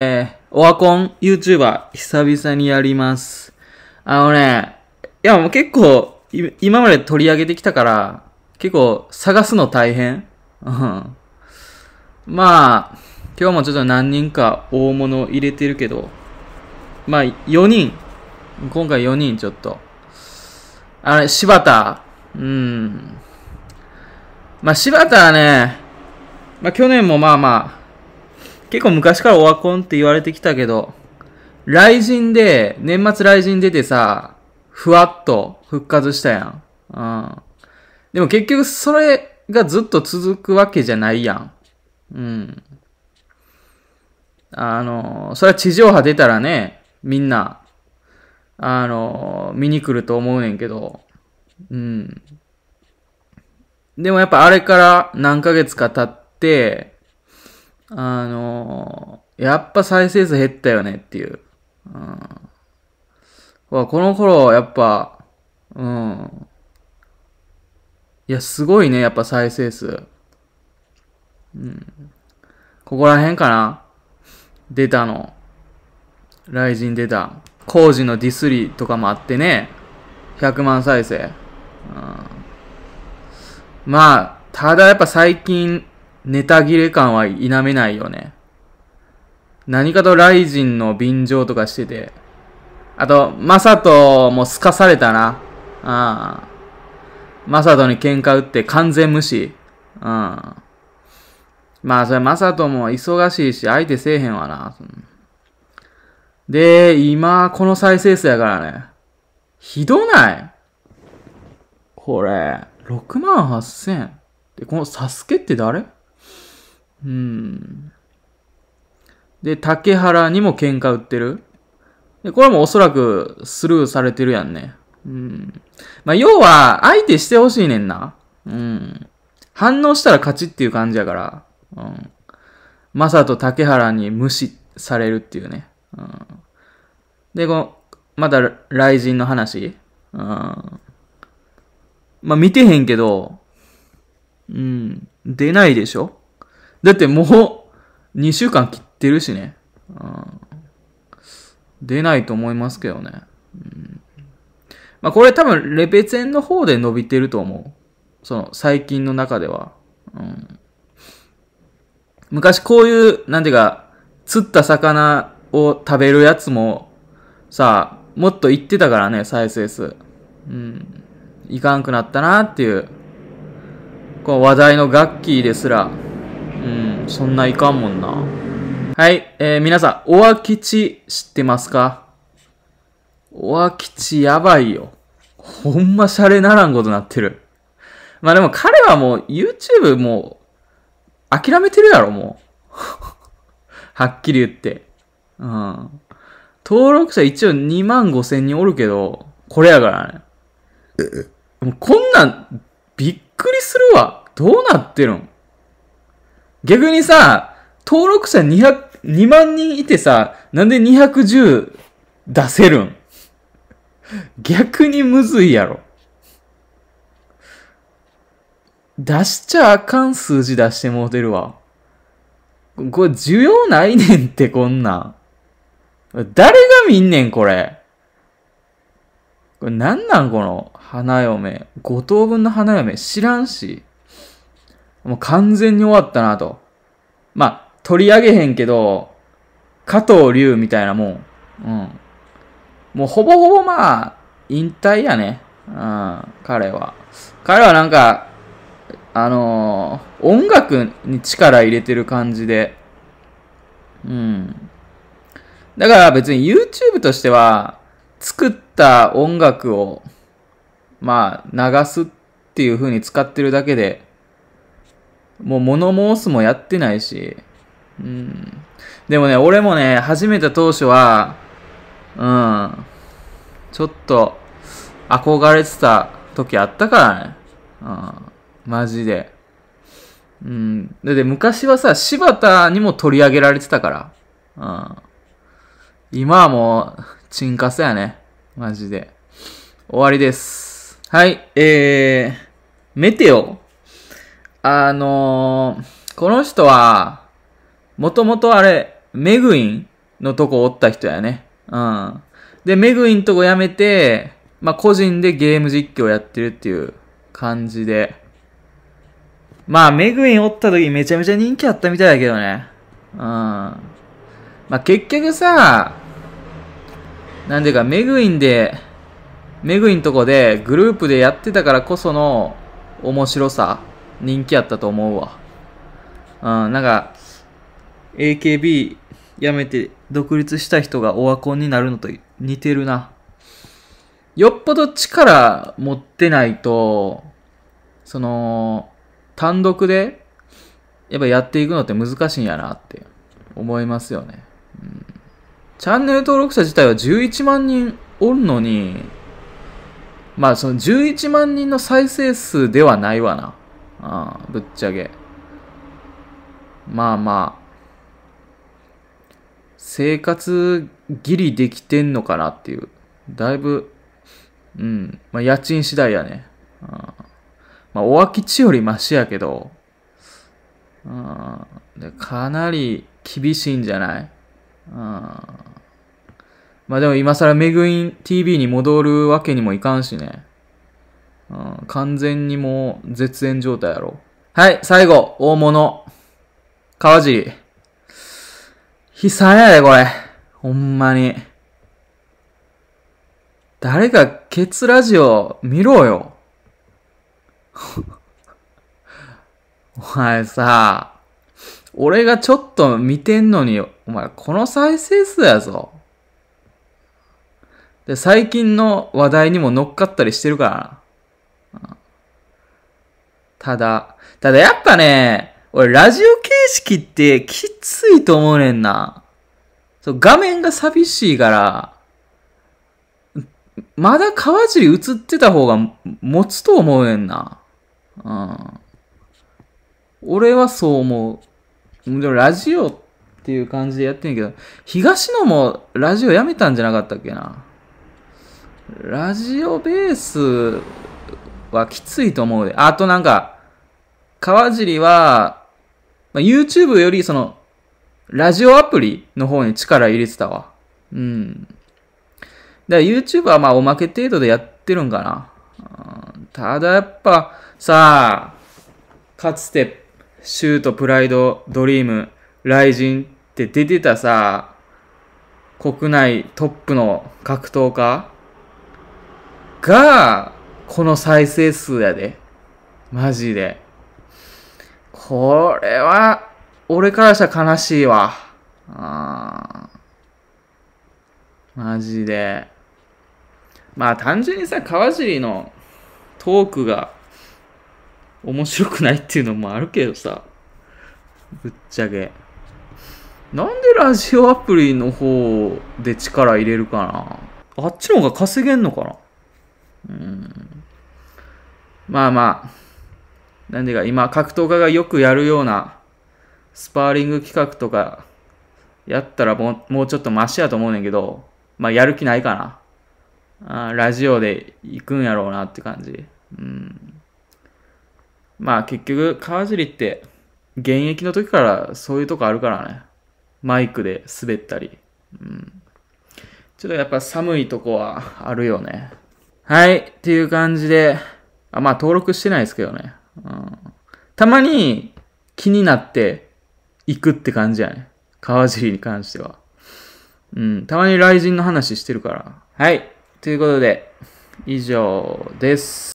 えー、オワコン YouTuber 久々にやります。あのね、いやもう結構、今まで取り上げてきたから、結構探すの大変。うん。まあ、今日もちょっと何人か大物入れてるけど、まあ4人、今回4人ちょっと。あれ、柴田、うん。まあ柴田はね、まあ去年もまあまあ、結構昔からオワコンって言われてきたけど、雷神で、年末雷神出てさ、ふわっと復活したやん。うん。でも結局それがずっと続くわけじゃないやん。うん。あの、それは地上波出たらね、みんな、あの、見に来ると思うねんけど、うん。でもやっぱあれから何ヶ月か経って、あのー、やっぱ再生数減ったよねっていう。うん。この頃、やっぱ、うん。いや、すごいね、やっぱ再生数。うん。ここら辺かな出たの。ライジン出た。工事のディスリとかもあってね。100万再生。うん、まあ、ただやっぱ最近ネタ切れ感は否めないよね。何かとライジンの便乗とかしてて。あと、マサトもすかされたな。ああ。マサトに喧嘩打って完全無視。うん。まあ、それマサトも忙しいし、相手せえへんわな。で、今、この再生数やからね。ひどないこれ、6万8000。で、このサスケって誰うん。で、竹原にも喧嘩売ってる。で、これもおそらくスルーされてるやんね。うん。まあ、要は、相手してほしいねんな。うん。反応したら勝ちっていう感じやから。うん。まさと竹原に無視されるっていうね。うん。で、この、また、雷神の話。うん。まあ、見てへんけど、うん。出ないでしょだってもう、2週間切ってるしね。うん、出ないと思いますけどね。うんまあ、これ多分、レペゼンの方で伸びてると思う。その、最近の中では。うん、昔こういう、なんていうか、釣った魚を食べるやつも、さあ、もっと言ってたからね、再生数。うん。いかんくなったなっていう。この話題のガッキーですら、うん、そんないかんもんな。はい、えー、皆さん、おわきち知ってますかおわきちやばいよ。ほんまシャレならんことなってる。まあでも彼はもう YouTube もう諦めてるやろ、もう。はっきり言って。うん。登録者一応2万5千人おるけど、これやからね。もうこんなん、びっくりするわ。どうなってるん逆にさ、登録者200、2万人いてさ、なんで210出せるん逆にむずいやろ。出しちゃあかん数字出してもうてるわ。これ需要ないねんってこんなん。誰が見んねんこれ。これなんなんこの花嫁。5等分の花嫁知らんし。もう完全に終わったなと。まあ、取り上げへんけど、加藤龍みたいなもん。うん。もうほぼほぼまあ、引退やね。うん、彼は。彼はなんか、あのー、音楽に力入れてる感じで。うん。だから別に YouTube としては、作った音楽を、まあ、流すっていう風に使ってるだけで、もう物申すもやってないし、うん。でもね、俺もね、始めた当初は、うん、ちょっと、憧れてた時あったからね。うん、マジで。うん。だって昔はさ、柴田にも取り上げられてたから。うん。今はもう、沈下せやね。マジで。終わりです。はい、えー、メテオあのー、この人は、もともとあれ、メグインのとこおった人やね。うん。で、メグインとこ辞めて、まあ、個人でゲーム実況やってるっていう感じで。まあ、メグインおった時めちゃめちゃ人気あったみたいだけどね。うん。まあ、結局さ、なんでか、メグインで、メグインとこでグループでやってたからこその面白さ人気あったと思うわ。うん、なんか、AKB 辞めて独立した人がオワコンになるのと似てるな。よっぽど力持ってないと、その、単独で、やっぱやっていくのって難しいんやなって思いますよね。うん、チャンネル登録者自体は11万人おるのに、まあその11万人の再生数ではないわな。あぶっちゃけ。まあまあ、生活ギリできてんのかなっていう。だいぶ、うん、まあ家賃次第やね。あまあ、お脇き地よりマシやけど、あでかなり厳しいんじゃないあまあでも今更メグイン TV に戻るわけにもいかんしね。うん、完全にもう絶縁状態やろ。はい、最後、大物。川尻。悲惨やで、これ。ほんまに。誰か、ケツラジオ見ろよ。お前さ、俺がちょっと見てんのに、お前この再生数やぞ。で、最近の話題にも乗っかったりしてるからな。ただ、ただやっぱね、俺ラジオ形式ってきついと思うねんな。そう画面が寂しいから、まだ川尻映ってた方が持つと思うねんな。うん。俺はそう思う。でもラジオっていう感じでやってんけど、東野もラジオやめたんじゃなかったっけな。ラジオベースはきついと思うで。あとなんか、川尻は、まあ、YouTube よりその、ラジオアプリの方に力入れてたわ。うん。だから YouTube はまあおまけ程度でやってるんかな。ただやっぱ、さあ、かつて、シュート、プライド、ドリーム、雷神って出てたさ、国内トップの格闘家が、この再生数やで。マジで。これは、俺からしたら悲しいわ。あマジで。まあ単純にさ、川尻のトークが面白くないっていうのもあるけどさ。ぶっちゃけ。なんでラジオアプリの方で力入れるかなあっちの方が稼げんのかなうん。まあまあ、なんでか、今、格闘家がよくやるような、スパーリング企画とか、やったらもう、もうちょっとマシやと思うねんけど、まあ、やる気ないかな。あラジオで行くんやろうなって感じ。うん。まあ、結局、川尻って、現役の時からそういうとこあるからね。マイクで滑ったり。うん。ちょっとやっぱ寒いとこはあるよね。はい。っていう感じで、あまあ、登録してないですけどね。うん、たまに気になって行くって感じやね。川尻に関しては。うん、たまに雷神の話してるから。はい。ということで、以上です。